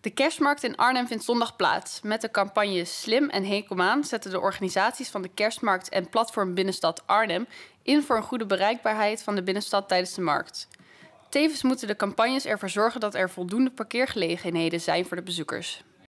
De kerstmarkt in Arnhem vindt zondag plaats. Met de campagne Slim en kom aan zetten de organisaties van de kerstmarkt en platform Binnenstad Arnhem in voor een goede bereikbaarheid van de binnenstad tijdens de markt. Tevens moeten de campagnes ervoor zorgen dat er voldoende parkeergelegenheden zijn voor de bezoekers.